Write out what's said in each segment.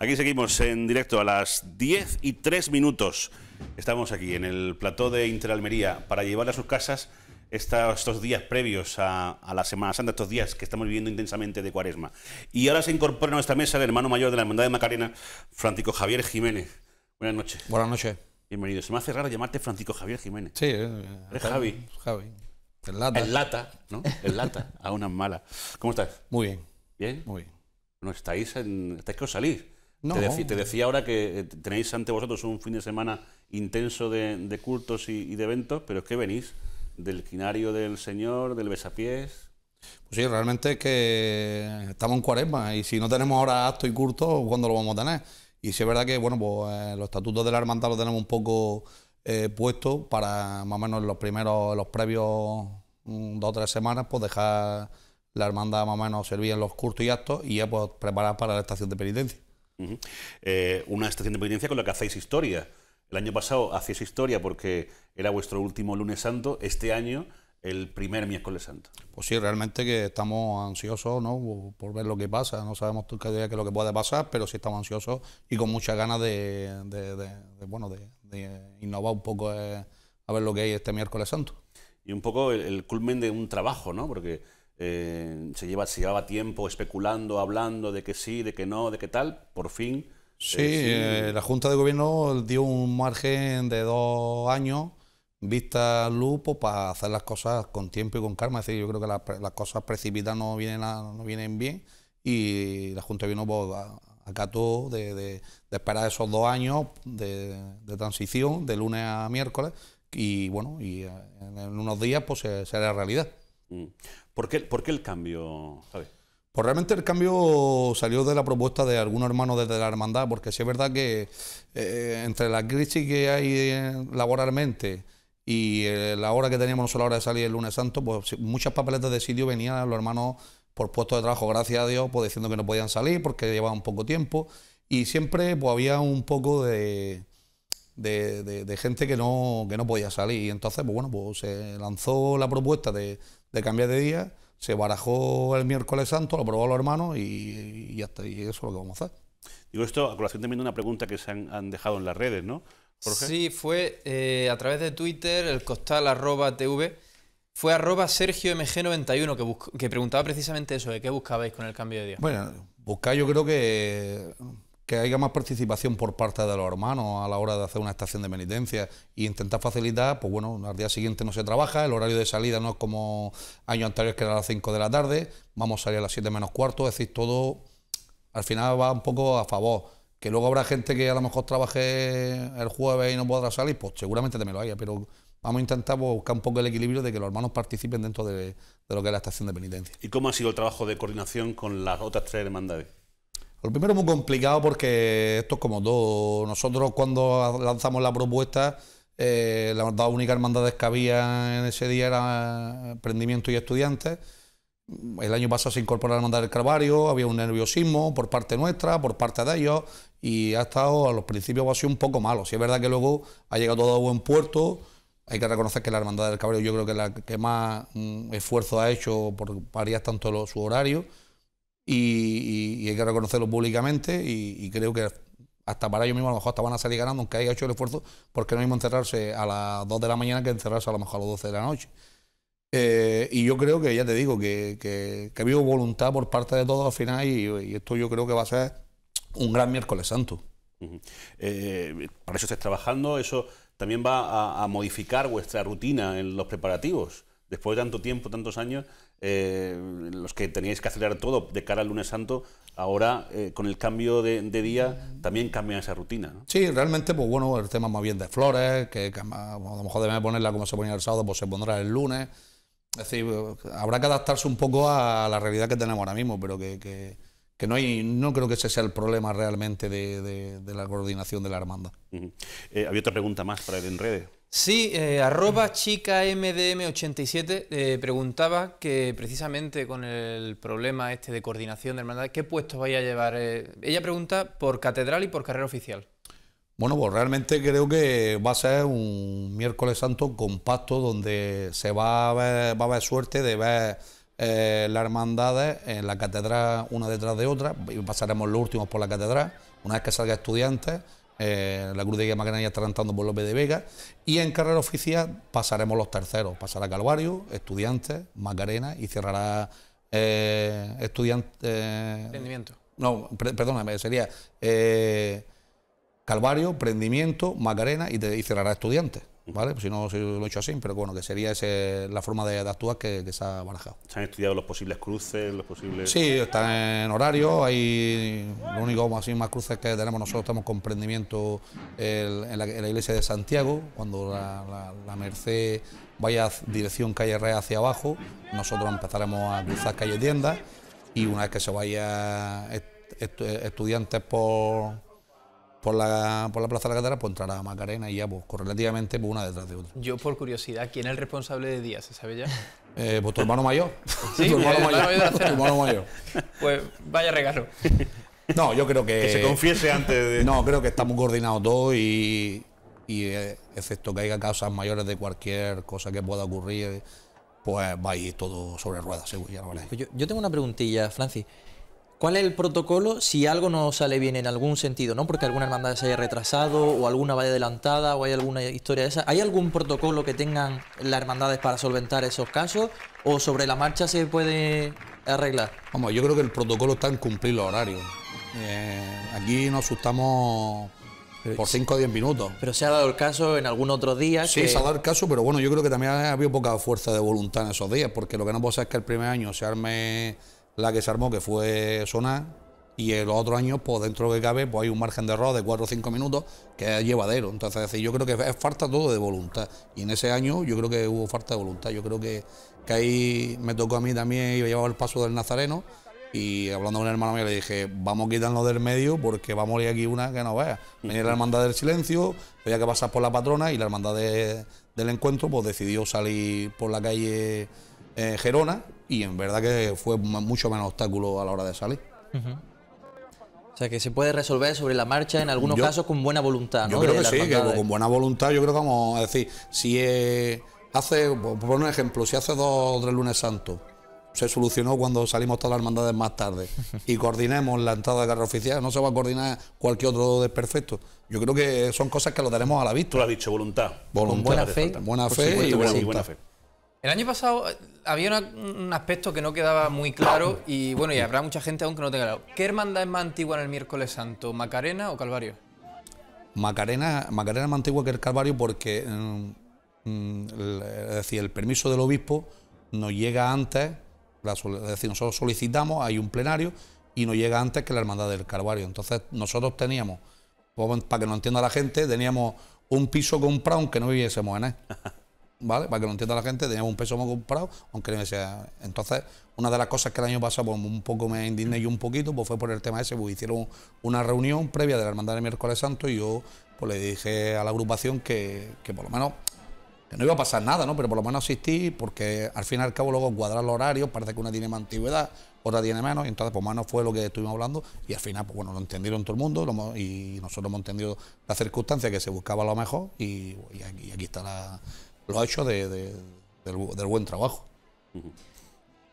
Aquí seguimos en directo a las 10 y 3 minutos. Estamos aquí en el plató de Interalmería para llevar a sus casas estos, días previos a, la Semana Santa, estos días que estamos viviendo intensamente de cuaresma. Y ahora se incorpora a nuestra mesa el hermano mayor de la Hermandad de Macarena, Frantico Javier Jiménez. Buenas noches. Buenas noches. Bienvenido. Se me hace raro llamarte Frantico Javier Jiménez. Sí, eh, Javi. Javi. El lata. El lata, ¿no? El lata, a una mala. ¿Cómo estás? Muy bien. ¿Bien? Muy bien. Bueno, estáis, en, estáis que os salís. Te, decía, ahora que eh, tenéis ante vosotros un fin de semana intenso de, cultos y, de eventos, pero es que venís del quinario del Señor, del besapiés. Pues sí, realmente es que estamos en cuaresma y si no tenemos ahora actos y culto, ¿cuándo lo vamos a tener? Y si es verdad que, bueno, pues eh, los estatutos de la hermandad los tenemos un poco eh, puestos para más o menos los primeros, los previos mm, dos o tres semanas, pues dejar la hermandad más o menos servir en los cultos y actos y ya pues preparar para la estación de penitencia. Eh, una estación de penitencia con la que hacéis historia. El año pasado hacéis historia porque era vuestro último lunes santo, este año el primer miércoles santo. Pues sí, realmente que estamos ansiosos ¿no? por ver lo que pasa, no sabemos todavía qué es lo que puede pasar, pero sí estamos ansiosos y con muchas ganas de, bueno, de, innovar un poco eh, a ver lo que hay este miércoles santo. Y un poco el, culmen de un trabajo, ¿no? porque eh, se, lleva, se llevaba tiempo especulando, hablando de que sí, de que no, de qué tal, por fin... Sí, eh, eh, la Junta de Gobierno dio un margen de dos años vista lupo pues, para hacer las cosas con tiempo y con calma. Es decir, yo creo que las, cosas precipitadas no vienen, no vienen bien y la Junta de Gobierno pues, acató de, esperar esos dos años de, transición, de lunes a miércoles, y bueno, y en unos días pues será realidad. Mm. ¿Por qué, el cambio, Pues realmente el cambio salió de la propuesta de algunos hermanos desde la hermandad, porque sí es verdad que eh, entre la crisis que hay eh, laboralmente y eh, la hora que teníamos nosotros solo la hora de salir el lunes santo, pues muchas papeletas de sitio venían a los hermanos por puestos de trabajo, gracias a Dios, pues diciendo que no podían salir porque llevaban poco tiempo y siempre pues había un poco de, de, gente que no, que no podía salir y entonces, pues bueno, pues se lanzó la propuesta de de cambiar de día, se barajó el miércoles santo, lo probó los hermanos y, ya está, y eso es lo que vamos a hacer. Digo esto a colación también de una pregunta que se han, dejado en las redes, ¿no? Sí, fue eh, a través de Twitter, el costal arroba tv, fue arroba mg 91 que, que preguntaba precisamente eso, de qué buscabais con el cambio de día. Bueno, buscáis yo creo que que haya más participación por parte de los hermanos a la hora de hacer una estación de penitencia e intentar facilitar, pues bueno, al día siguiente no se trabaja, el horario de salida no es como años anteriores que era a las 5 de la tarde, vamos a salir a las 7 menos cuarto, es decir, todo al final va un poco a favor. Que luego habrá gente que a lo mejor trabaje el jueves y no podrá salir, pues seguramente también lo haya, pero vamos a intentar pues, buscar un poco el equilibrio de que los hermanos participen dentro de, de lo que es la estación de penitencia. ¿Y cómo ha sido el trabajo de coordinación con las otras tres hermandades? Lo primero muy complicado porque esto es como todo. Nosotros cuando lanzamos la propuesta, eh, la, únicas única hermandades que había en ese día era emprendimiento y estudiantes. El año pasado se incorporó la hermandad del Calvario, había un nerviosismo por parte nuestra, por parte de ellos, y ha estado, a los principios ha un poco malo. Si es verdad que luego ha llegado todo a buen puerto, hay que reconocer que la hermandad del Calvario yo creo que es la que más mm, esfuerzo ha hecho por variar tanto lo, su horario y, hay que reconocerlo públicamente y, creo que hasta para ellos mismos a lo mejor hasta van a salir ganando, aunque haya hecho el esfuerzo, porque no mismo encerrarse a las 2 de la mañana que encerrarse a lo mejor a las 12 de la noche. Eh, y yo creo que, ya te digo, que, que, ha habido voluntad por parte de todos al final y esto yo creo que va a ser un gran miércoles santo. Eh, para eso estáis trabajando, eso también va a, modificar vuestra rutina en los preparativos después de tanto tiempo, tantos años, eh, los que teníais que acelerar todo de cara al lunes santo, ahora eh, con el cambio de, día también cambia esa rutina. ¿no? Sí, realmente, pues bueno, el tema más bien de flores, que, a lo mejor de ponerla como se ponía el sábado, pues se pondrá el lunes. Es decir, habrá que adaptarse un poco a la realidad que tenemos ahora mismo, pero que, no, hay, no creo que ese sea el problema realmente de, la coordinación de la hermandad. Eh, había otra pregunta más para el enrede. Sí, eh, arroba chica MDM87 eh, preguntaba que precisamente con el problema este de coordinación de hermandad, ¿qué puesto vais a llevar? Eh, ella pregunta por catedral y por carrera oficial. Bueno, pues realmente creo que va a ser un miércoles santo compacto donde se va a ver, va a haber suerte de ver las hermandades en la catedral una detrás de otra. Y pasaremos los últimos por la catedral, una vez que salga estudiantes. Eh, la Cruz de Guía Macarena ya entrando por López de Vega. Y en carrera oficial pasaremos los terceros. Pasará Calvario, Estudiantes, Macarena y cerrará eh, Estudiantes. Eh, no, perdóname, sería Calvario, Prendimiento, Macarena y, y cerrará Estudiantes. ¿vale? Pues si no lo he hecho así, pero bueno, que sería ese, la forma de, actuar que, se ha barajado. ¿Se han estudiado los posibles cruces, los posibles...? Sí, están en horario, hay lo único así, más cruces que tenemos nosotros, estamos con en, la, iglesia de Santiago, cuando la, Merced vaya dirección calle Real hacia abajo, nosotros empezaremos a cruzar calle Tienda y una vez que se vaya estudiantes por por la, Plaza de la catedral pues entrará a Macarena y ya, pues correlativamente, pues, una detrás de otra. Yo, por curiosidad, ¿quién es el responsable de Díaz? ¿Se sabe ya? Eh, pues tu hermano mayor. Sí, tu hermano mayor. Pues vaya regalo. No, yo creo que. Que se confiese antes de. No, creo que estamos coordinados todos y. y eh, excepto que haya causas mayores de cualquier cosa que pueda ocurrir, pues va a ir todo sobre ruedas, seguro. Pues yo, yo tengo una preguntilla, Francis. ¿Cuál es el protocolo si algo no sale bien en algún sentido, no? Porque alguna hermandad se haya retrasado o alguna vaya adelantada o hay alguna historia de esa. ¿Hay algún protocolo que tengan las hermandades para solventar esos casos o sobre la marcha se puede arreglar? Vamos, yo creo que el protocolo está en cumplir los horarios. Eh, aquí nos asustamos por 5 o 10 minutos. Pero se ha dado el caso en algún otro día. Sí, se ha dado el caso, pero bueno, yo creo que también ha habido poca fuerza de voluntad en esos días, porque lo que no pasa es que el primer año se arme la que se armó, que fue Sonar, y los otros años pues dentro que cabe, pues hay un margen de error de 4 o 5 minutos que es llevadero. Entonces, yo creo que es falta todo de voluntad. Y en ese año yo creo que hubo falta de voluntad. Yo creo que, que ahí me tocó a mí también, iba llevaba el paso del Nazareno. Y hablando con un hermano mío le dije, vamos a quitarnos del medio porque vamos a morir aquí una que no vea. Venía la hermandad del silencio, había que pasar por la patrona y la hermandad del encuentro pues decidió salir por la calle Gerona y en verdad que fue mucho menos obstáculo a la hora de salir. O sea, que se puede resolver sobre la marcha en algunos casos con buena voluntad, ¿no? Yo creo que sí, con buena voluntad yo creo que vamos a decir, si hace, por un ejemplo, si hace dos o tres lunes Santo se solucionó cuando salimos todas las hermandades más tarde y coordinemos la entrada de carro oficial, no se va a coordinar cualquier otro desperfecto. Yo creo que son cosas que lo tenemos a la vista. Tú lo has dicho, voluntad. buena fe. Buena fe, y buena fe. El año pasado eh, había un aspecto que no quedaba muy claro y bueno, y habrá mucha gente aún que no tenga claro. ¿Qué hermandad es más antigua en el miércoles santo, Macarena o Calvario? Macarena, Macarena es más antigua que el Calvario porque mm, mm, el, decir, el permiso del obispo nos llega antes, decir, nosotros solicitamos, hay un plenario y nos llega antes que la hermandad del Calvario. Entonces nosotros teníamos, para que no entienda la gente, teníamos un piso comprado que no viviésemos en él. ¿vale? Para que lo entienda la gente, teníamos un peso más comprado, aunque no sea. Entonces, una de las cosas que el año pasado pues, un poco me indigné yo un poquito, pues fue por el tema ese, pues, hicieron una reunión previa de la Hermandad de Miércoles Santo y yo pues le dije a la agrupación que, por lo menos que no iba a pasar nada, ¿no? Pero por lo menos asistí porque al fin y al cabo luego cuadrar los horarios, parece que una tiene más antigüedad, otra tiene menos, y entonces por pues, más no fue lo que estuvimos hablando y al final pues bueno, lo entendieron todo el mundo y nosotros hemos entendido la circunstancia que se buscaba lo mejor y aquí está la lo ha hecho de, del, buen trabajo.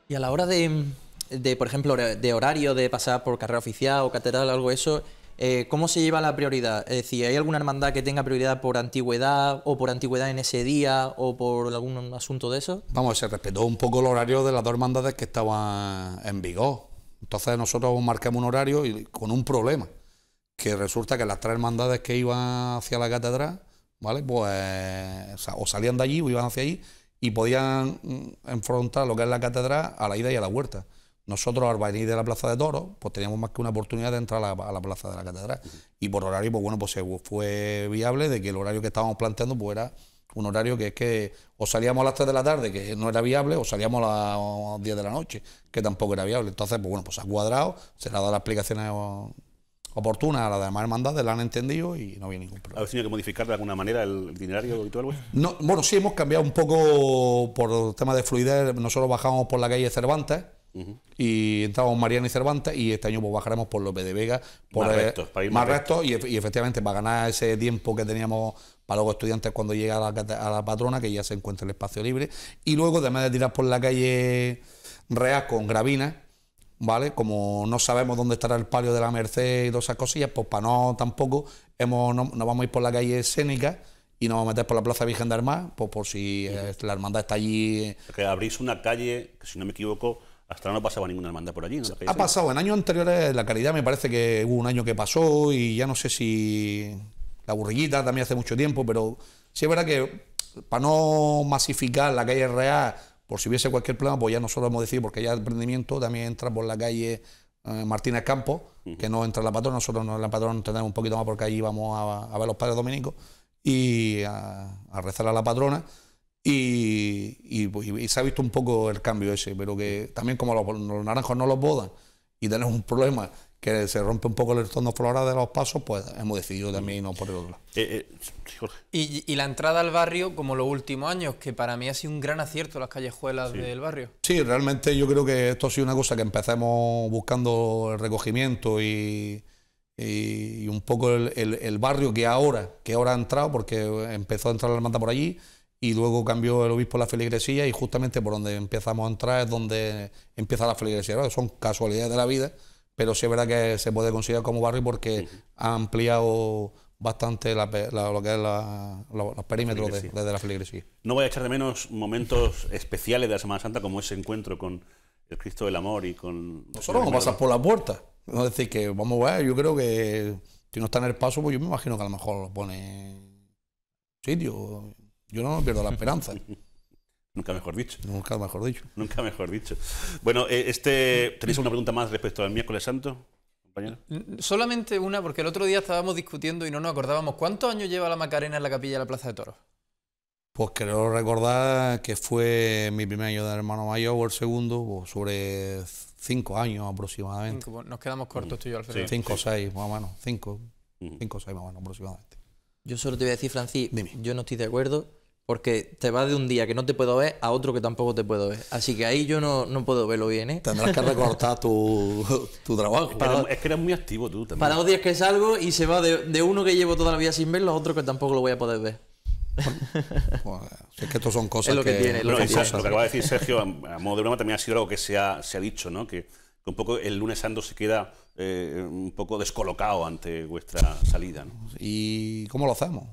Y a la hora de, de, por ejemplo, de horario, de pasar por carrera oficial o catedral o algo eso, eh, ¿cómo se lleva la prioridad? Es decir, ¿hay alguna hermandad que tenga prioridad por antigüedad o por antigüedad en ese día o por algún asunto de eso? Vamos, se respetó un poco el horario de las dos hermandades que estaban en vigor. Entonces nosotros marcamos un horario y con un problema, que resulta que las tres hermandades que iban hacia la catedral ¿vale? Pues o salían de allí o iban hacia allí y podían mm, enfrentar lo que es la catedral a la ida y a la vuelta. Nosotros al venir de la Plaza de Toros, pues teníamos más que una oportunidad de entrar a la, Plaza de la Catedral. Y por horario, pues bueno, pues fue viable de que el horario que estábamos planteando pues era un horario que es que o salíamos a las 3 de la tarde, que no era viable, o salíamos a las 10 de la noche, que tampoco era viable. Entonces, pues bueno, pues ha cuadrado, se le ha dado las explicaciones oportuna a las demás hermandades, la han entendido y no había ningún problema. ¿Habéis tenido que modificar de alguna manera el itinerario habitual? No, bueno, sí, hemos cambiado un poco por tema de fluidez. Nosotros bajábamos por la calle Cervantes y y Mariano y Cervantes y este año pues, bajaremos por López de Vega. Por, más rectos, más, rectos. y, efectivamente para ganar ese tiempo que teníamos para los estudiantes cuando llega a la, patrona, que ya se encuentra el espacio libre. Y luego, además de tirar por la calle Real con Gravina ¿vale? Como no sabemos dónde estará el palio de la Merced y todas esas cosillas, pues para no tampoco, hemos, no, vamos a ir por la calle escénica y nos vamos a meter por la Plaza Virgen de Armas, pues por si eh, la hermandad está allí. Eh. Que abrís una calle, que si no me equivoco, hasta ahora no pasaba ninguna hermandad por allí. Ha pasado, en años anteriores la caridad me parece que hubo un año que pasó y ya no sé si la burrillita también hace mucho tiempo, pero sí es verdad que para no masificar la calle real por si hubiese cualquier plan pues ya nosotros hemos decidido, porque ya el emprendimiento también entra por la calle eh, Martínez Campos, que no entra la patrona, nosotros no, la patrona tenemos un poquito más porque allí vamos a, a ver los padres dominicos y a, rezar a la patrona. Pues, y, se ha visto un poco el cambio ese, pero que también como los, los naranjos no los bodan y tenemos un problema que se rompe un poco el retorno floral de los pasos, pues hemos decidido también no por el otro. Eh, eh, y, la entrada al barrio, como los últimos años, que para mí ha sido un gran acierto las callejuelas del barrio. Sí, realmente yo creo que esto ha sido una cosa que empezamos buscando el recogimiento y, un poco el, barrio que ahora, que ahora ha entrado, porque empezó a entrar la manta por allí. Y luego cambió el obispo la feligresía y justamente por donde empezamos a entrar es donde empieza la feligresía. Son casualidades de la vida, pero sí es verdad que se puede considerar como barrio porque ha ampliado bastante lo que es los perímetros de, la feligresía. No voy a echar de menos momentos especiales de la Semana Santa como ese encuentro con el Cristo del Amor y con... Nosotros a pasar por la puerta. No decir que vamos a ver, yo creo que si no está en el paso, pues yo me imagino que a lo mejor lo pone sitio. Yo no pierdo la esperanza. Nunca mejor dicho. Nunca mejor dicho. Nunca mejor dicho. Bueno, eh, este, ¿tenéis una pregunta más respecto al miércoles santo, compañero? Solamente una, porque el otro día estábamos discutiendo y no nos acordábamos. ¿Cuántos años lleva la Macarena en la capilla de la Plaza de Toros? Pues creo recordar que fue mi primer año de hermano mayor o el segundo, o sobre cinco años aproximadamente. Pues nos quedamos cortos tú y yo, Alfredo. cinco o seis, más o menos. Cinco, cinco o seis más o menos aproximadamente. Yo solo te voy a decir, Francis, yo no estoy de acuerdo porque te vas de un día que no te puedo ver a otro que tampoco te puedo ver. Así que ahí yo no, puedo verlo bien, ¿eh? Tendrás que recortar tu, trabajo. Es, que eres muy activo tú también. Para dos días que salgo y se va de, uno que llevo toda la vida sin verlo a otro que tampoco lo voy a poder ver. Pues, es que esto son cosas lo que, tiene. Lo, que tiene. lo, que va de decir Sergio, a modo de broma, también ha sido algo que se ha, dicho, ¿no? Que, un poco el lunes santo se queda eh, un poco descolocado ante vuestra salida. ¿Y cómo lo hacemos?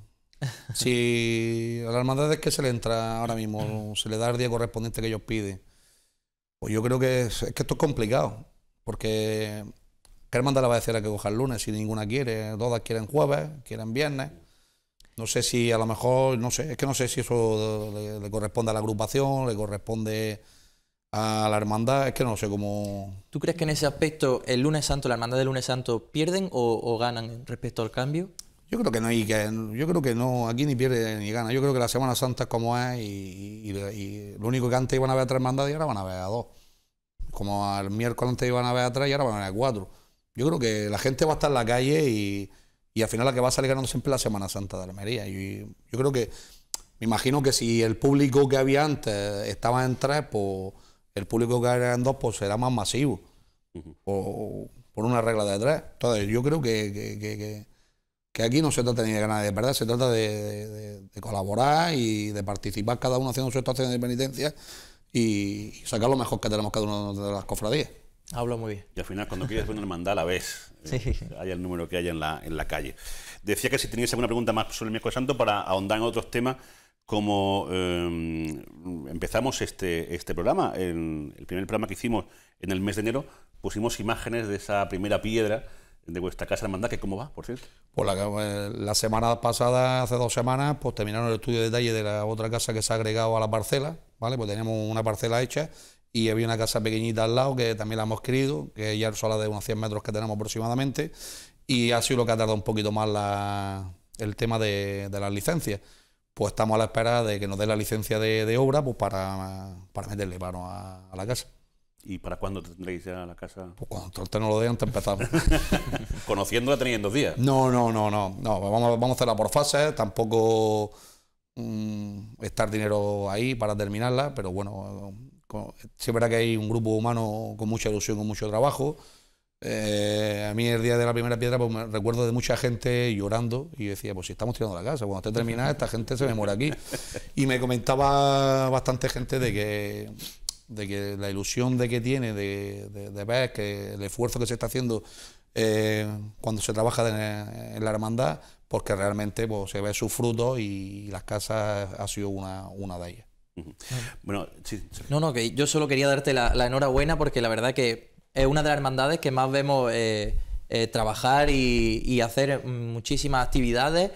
si a la hermandad es que se le entra ahora mismo, se le da el día correspondiente que ellos piden, pues yo creo que es, que esto es complicado, porque ¿qué hermandad la va a decir a que coja el lunes si ninguna quiere? Todas quieren jueves, quieren viernes. No sé si a lo mejor, no sé, es que no sé si eso le, corresponde a la agrupación, le corresponde a la hermandad, es que no sé cómo... ¿Tú crees que en ese aspecto el lunes santo, la hermandad del lunes santo, pierden o, o ganan respecto al cambio? Yo creo que no, hay que, yo creo que no, aquí ni pierde ni gana. Yo creo que la Semana Santa es como es y, lo único que antes iban a ver tres mandados y ahora van a ver a dos. Como al miércoles antes iban a ver a tres y ahora van a ver a cuatro. Yo creo que la gente va a estar en la calle y, al final la que va a salir ganando siempre es la Semana Santa de Almería. Y yo creo que, me imagino que si el público que había antes estaba en tres, pues el público que había en dos pues será más masivo. o, por una regla de tres. Entonces yo creo que que aquí no se trata ni de ganar de verdad, se trata de, colaborar y de participar cada uno haciendo su actuación de penitencia y, sacar lo mejor que tenemos cada uno de las cofradías. Hablo muy bien. Y al final, cuando quieres ver una hermandad, la ves. Eh, sí. el número que hay en la, en la calle. Decía que si tenías alguna pregunta más sobre el miércoles santo para ahondar en otros temas, como em, empezamos este, este programa, el primer programa que hicimos en el mes de enero, pusimos imágenes de esa primera piedra de vuestra casa de que cómo va, por cierto. Pues eh, la, semana pasada, hace dos semanas, pues terminaron el estudio de detalle de la otra casa que se ha agregado a la parcela, ¿vale? Pues teníamos una parcela hecha y había una casa pequeñita al lado que también la hemos querido, que ya es sola de unos 100 metros que tenemos aproximadamente, y ha sido lo que ha tardado un poquito más el tema de, las licencias pues estamos a la espera de que nos dé la licencia de, obra pues para, para meterle mano a la casa. ¿Y para cuándo tendréis ya la casa? Pues cuando el no lo dejan, te empezamos. Conociendo tenéis en dos días. No, no, no, no. no vamos, vamos a hacerla por fases, tampoco mm, estar dinero ahí para terminarla, pero bueno, siempre que hay un grupo humano con mucha ilusión, con mucho trabajo. Eh, a mí el día de la primera piedra, pues me recuerdo de mucha gente llorando y decía, pues si estamos tirando la casa, cuando esté terminada esta gente se me muere aquí. Y me comentaba bastante gente de que de que la ilusión de que tiene, de, ver que el esfuerzo que se está haciendo eh, cuando se trabaja en, la hermandad, porque realmente pues, se ve sus frutos y, las casas ha sido una, de ellas. Bueno, sí, No, no, que yo solo quería darte la, enhorabuena porque la verdad que es una de las hermandades que más vemos eh, eh, trabajar y, hacer muchísimas actividades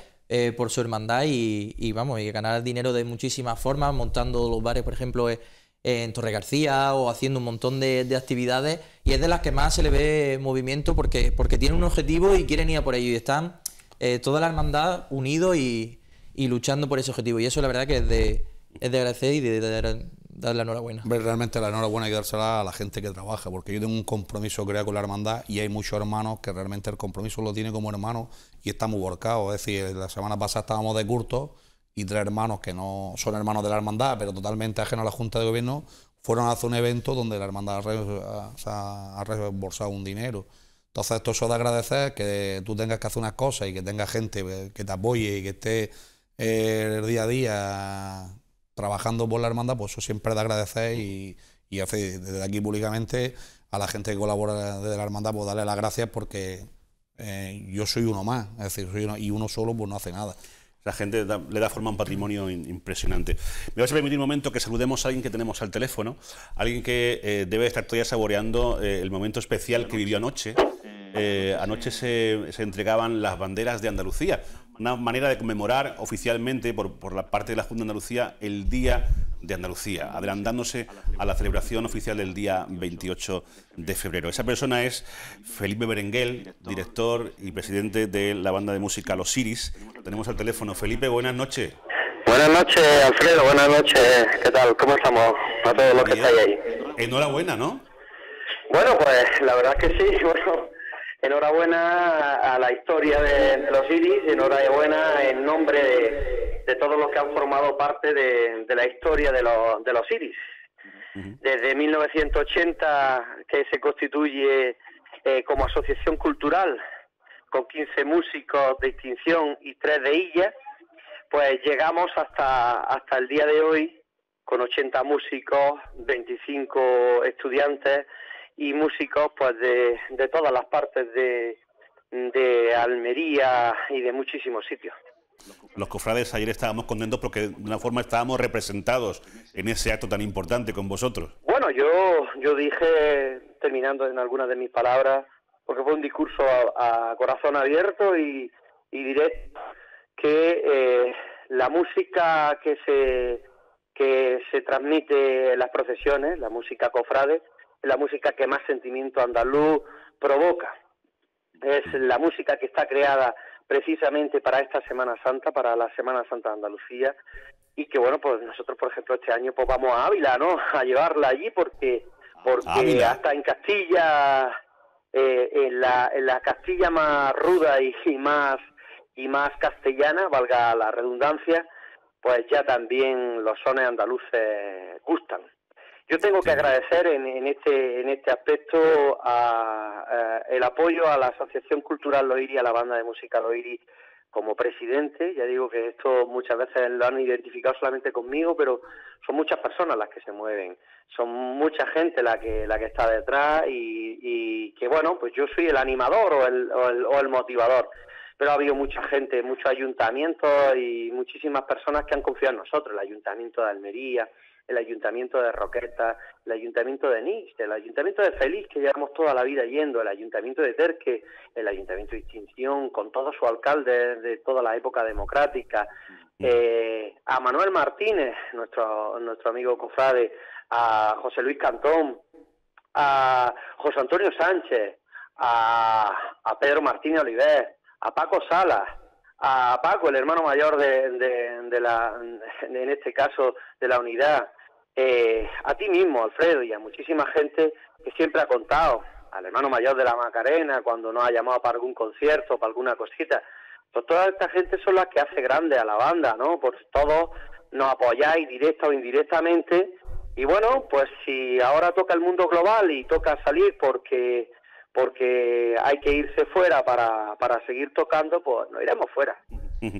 por su hermandad y, vamos, y ganar dinero de muchísimas formas, montando los bares, por ejemplo en Torre García o haciendo un montón de, de, actividades y es de las que más se le ve movimiento porque, porque tienen un objetivo y quieren ir a por ello y están eh, toda la hermandad unido y, y, luchando por ese objetivo y eso la verdad que es de, es de agradecer y de, dar la enhorabuena. Realmente la enhorabuena hay que dársela a la gente que trabaja, porque yo tengo un compromiso creo con la hermandad y hay muchos hermanos que realmente el compromiso lo tiene como hermano y está muy volcados. Es decir, la semana pasada estábamos de curto y tres hermanos que no son hermanos de la hermandad, pero totalmente ajenos a la Junta de Gobierno, fueron a hacer un evento donde la hermandad ha reembolsado un dinero. Entonces, esto es de agradecer que tú tengas que hacer unas cosas y que tenga gente pues, que te apoye y que esté el eh, día a día trabajando por la hermandad, pues eso siempre es de agradecer y, y desde aquí públicamente a la gente que colabora desde la hermandad, pues darle las gracias porque eh, yo soy uno más, es decir, y uno solo pues no hace nada. La gente le da forma a un patrimonio impresionante. Me vais a permitir un momento que saludemos a alguien que tenemos al teléfono, alguien que eh, debe estar todavía saboreando eh, el momento especial que vivió anoche. Eh, anoche se, se, entregaban las banderas de Andalucía, una manera de conmemorar oficialmente por, por la parte de la Junta de Andalucía el Día de Andalucía, adelantándose a la celebración oficial del día 28 de febrero. Esa persona es Felipe Berenguel, director y presidente de la banda de música Los Iris. Tenemos al teléfono. Felipe, buenas noches. Buenas noches, Alfredo. Buenas noches. ¿Qué tal? ¿Cómo estamos? A todos los que estáis ahí. Enhorabuena, ¿no? Bueno, pues la verdad es que sí. Bueno, enhorabuena a la historia de, de los Iris. Enhorabuena en nombre de de todos los que han formado parte de, la historia de los, de los IRIS. Desde 1980 que se constituye eh, como asociación cultural con 15 músicos de extinción y 3 de ella, pues llegamos hasta, hasta el día de hoy con 80 músicos, 25 estudiantes y músicos pues de, de todas las partes de, de Almería y de muchísimos sitios. Los cofrades ayer estábamos contentos porque de una forma estábamos representados en ese acto tan importante con vosotros. Bueno, yo, yo dije, terminando en algunas de mis palabras, porque fue un discurso a, corazón abierto y, y diré que eh, la música que se, que se transmite en las procesiones, la música cofrades es la música que más sentimiento andaluz provoca. Es la música que está creada precisamente para esta Semana Santa, para la Semana Santa de Andalucía, y que bueno, pues nosotros, por ejemplo, este año pues vamos a Ávila, ¿no? A llevarla allí porque, ah, porque hasta en Castilla, eh, en, la, Castilla más ruda y, y, más, y más castellana, valga la redundancia, pues ya también los sones andaluces gustan. Yo tengo que agradecer en, este, en este aspecto a, el apoyo a la Asociación Cultural Loiri, a la banda de música Loiri como presidente. Ya digo que esto muchas veces lo han identificado solamente conmigo, pero son muchas personas las que se mueven, son mucha gente la que, la que está detrás y, que, bueno, pues yo soy el animador o el motivador pero ha habido mucha gente, muchos ayuntamientos y muchísimas personas que han confiado en nosotros, el Ayuntamiento de Almería, el Ayuntamiento de Roqueta, el Ayuntamiento de Nix, el Ayuntamiento de Feliz, que llevamos toda la vida yendo, el Ayuntamiento de Terque, el Ayuntamiento de Extinción, con todos su alcalde de toda la época democrática, mm. eh, a Manuel Martínez, nuestro, nuestro amigo cofrade, a José Luis Cantón, a José Antonio Sánchez, a, Pedro Martínez Oliver, a Paco Salas, a Paco, el hermano mayor de, la, en este caso, de la unidad, eh, a ti mismo, Alfredo, y a muchísima gente que siempre ha contado, al hermano mayor de la Macarena, cuando nos ha llamado para algún concierto, para alguna cosita. Pues toda esta gente son las que hace grande a la banda, ¿no? Pues todos nos apoyáis directa o indirectamente. Y bueno, pues si ahora toca el mundo global y toca salir porque porque hay que irse fuera para, seguir tocando, pues no iremos fuera.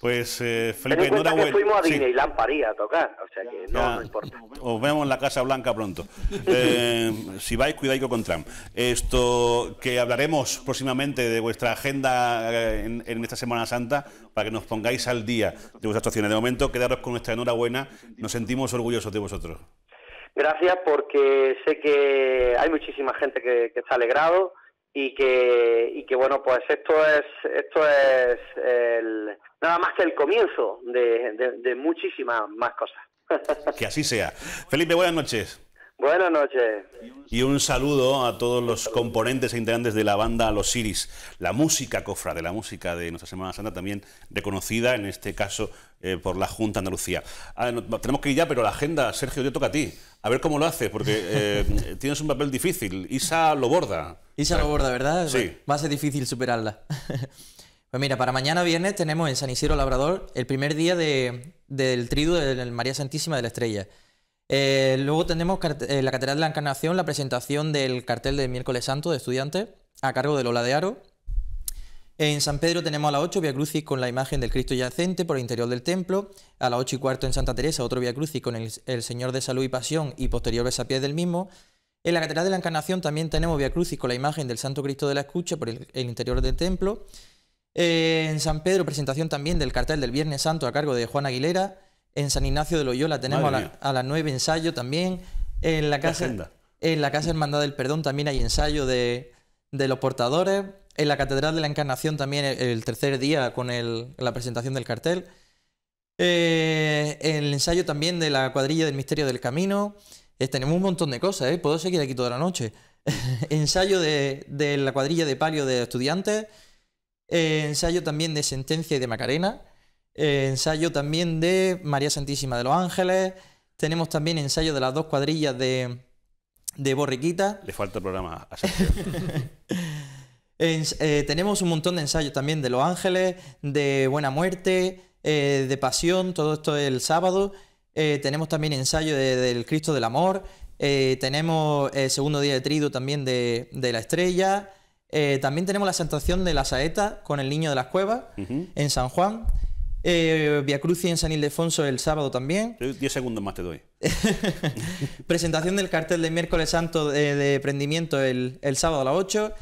Pues eh, Felipe, en fuimos a Disneyland París a tocar, o sea que no, no, importa. Os vemos en la Casa Blanca pronto. Eh, si vais, cuidado con Trump. Esto que hablaremos próximamente de vuestra agenda eh, en, en, esta Semana Santa para que nos pongáis al día de vuestras actuaciones. De momento, quedaros con nuestra enhorabuena. Nos sentimos orgullosos de vosotros. Gracias porque sé que hay muchísima gente que, está alegrado y que, y que bueno, pues esto es, esto es nada más que el comienzo de, muchísimas más cosas. Que así sea. Felipe, buenas noches. Buenas noches. Y un saludo a todos los componentes e integrantes de la banda Los Siris. la música cofra de la música de nuestra Semana Santa, también reconocida en este caso eh, por la Junta Andalucía. Ah, tenemos que ir ya, pero la agenda, Sergio, te toca a ti. A ver cómo lo haces, porque eh, tienes un papel difícil. Isa lo borda. Isa lo borda, ¿verdad? Sí. Va a ser difícil superarla. pues mira, para mañana viernes tenemos en San Isidro Labrador el primer día del triduo de María Santísima de la Estrella. Eh, luego tenemos la Catedral de la Encarnación, la presentación del cartel de miércoles santo de estudiantes a cargo de Lola de Aro. En San Pedro tenemos a las 8 Via Crucis con la imagen del Cristo yacente por el interior del templo. A las 8 y cuarto en Santa Teresa otro Via Crucis con el, Señor de Salud y Pasión y posterior besapiés del mismo. En la Catedral de la Encarnación también tenemos Via Crucis con la imagen del Santo Cristo de la Escucha por el, interior del templo. en San Pedro presentación también del cartel del Viernes Santo a cargo de Juan Aguilera. En San Ignacio de Loyola tenemos a, la, las 9 ensayo también. En la casa, en la casa Hermandad del Perdón también hay ensayo de, de los portadores en la Catedral de la Encarnación también el, tercer día con la presentación del cartel. Eh, el ensayo también de la cuadrilla del Misterio del Camino. Eh, tenemos un montón de cosas, ¿eh? Puedo seguir aquí toda la noche. ensayo de, la cuadrilla de palio de estudiantes. ensayo también de Sentencia y de Macarena. ensayo también de María Santísima de los Ángeles. Tenemos también ensayo de las dos cuadrillas de, de Borriquita. Le falta programa a Eh, tenemos un montón de ensayos también de Los Ángeles, de Buena Muerte, eh, de Pasión, todo esto el sábado. Eh, tenemos también ensayo del Cristo del Amor. tenemos el segundo día de trido también de, La Estrella. también tenemos la santación de la saeta con el niño de las cuevas en San Juan. Eh, Via Cruz en San Ildefonso el sábado también. 10 segundos más te doy. Presentación del cartel de miércoles santo de, prendimiento el, el sábado a las 8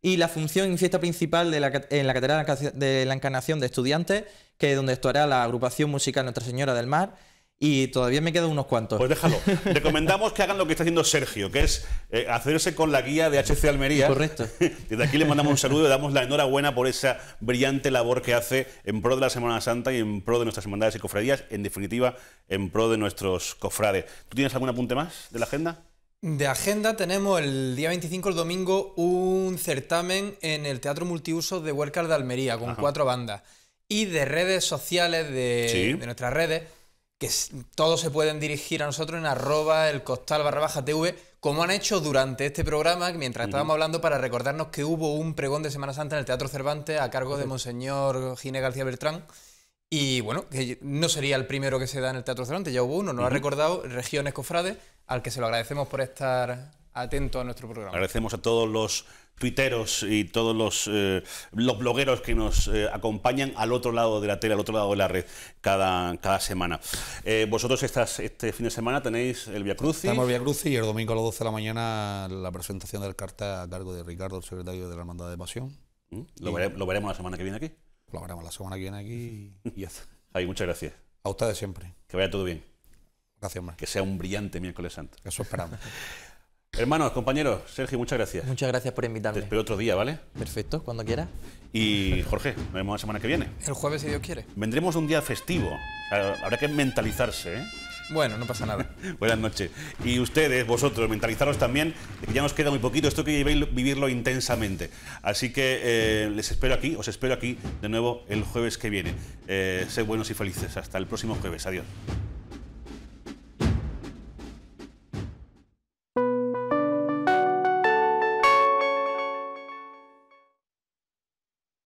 y la función y fiesta principal en la Catedral de la Encarnación de Estudiantes, que es donde actuará la agrupación musical Nuestra Señora del Mar. Y todavía me quedan unos cuantos. Pues déjalo. Recomendamos que hagan lo que está haciendo Sergio, que es eh, hacerse con la guía de HC Almería. Correcto. Desde aquí le mandamos un saludo y le damos la enhorabuena por esa brillante labor que hace en pro de la Semana Santa y en pro de nuestras hermandades y cofradías, en definitiva, en pro de nuestros cofrades. ¿Tú tienes algún apunte más de la agenda? De agenda tenemos el día 25, el domingo, un certamen en el Teatro Multiuso de Huércar de Almería con cuatro bandas. Y de redes sociales, de, nuestras redes, que todos se pueden dirigir a nosotros en arroba el costal barra baja TV, como han hecho durante este programa, mientras estábamos hablando, para recordarnos que hubo un pregón de Semana Santa en el Teatro Cervantes a cargo de Monseñor Gine García Bertrán. Y bueno, que no sería el primero que se da en el Teatro Cervantes, ya hubo uno, nos ha recordado Regiones Cofrades, al que se lo agradecemos por estar atento a nuestro programa. Agradecemos a todos los tuiteros y todos los, eh, los blogueros que nos eh, acompañan al otro lado de la tele, al otro lado de la red, cada, cada semana. Eh, vosotros estas, este fin de semana tenéis el Via Cruz. Estamos el Via y el domingo a las 12 de la mañana la presentación del carta a cargo de Ricardo, el secretario de la Hermandad de Pasión. Mm, lo veremos la semana que viene aquí. Lo la semana que viene aquí y ya está. muchas gracias. A ustedes siempre. Que vaya todo bien. Gracias, hombre. Que sea un brillante miércoles santo. Eso esperamos. Hermanos, compañeros, Sergio, muchas gracias. Muchas gracias por invitarme. Te espero otro día, ¿vale? Perfecto, cuando quieras. Y Jorge, nos vemos la semana que viene. El jueves, si Dios quiere. Vendremos un día festivo. Habrá que mentalizarse, ¿eh? Bueno, no pasa nada. Buenas noches. Y ustedes, vosotros, mentalizaros también, que ya nos queda muy poquito, esto que vivirlo intensamente. Así que eh, les espero aquí, os espero aquí de nuevo el jueves que viene. Eh, sed buenos y felices. Hasta el próximo jueves. Adiós.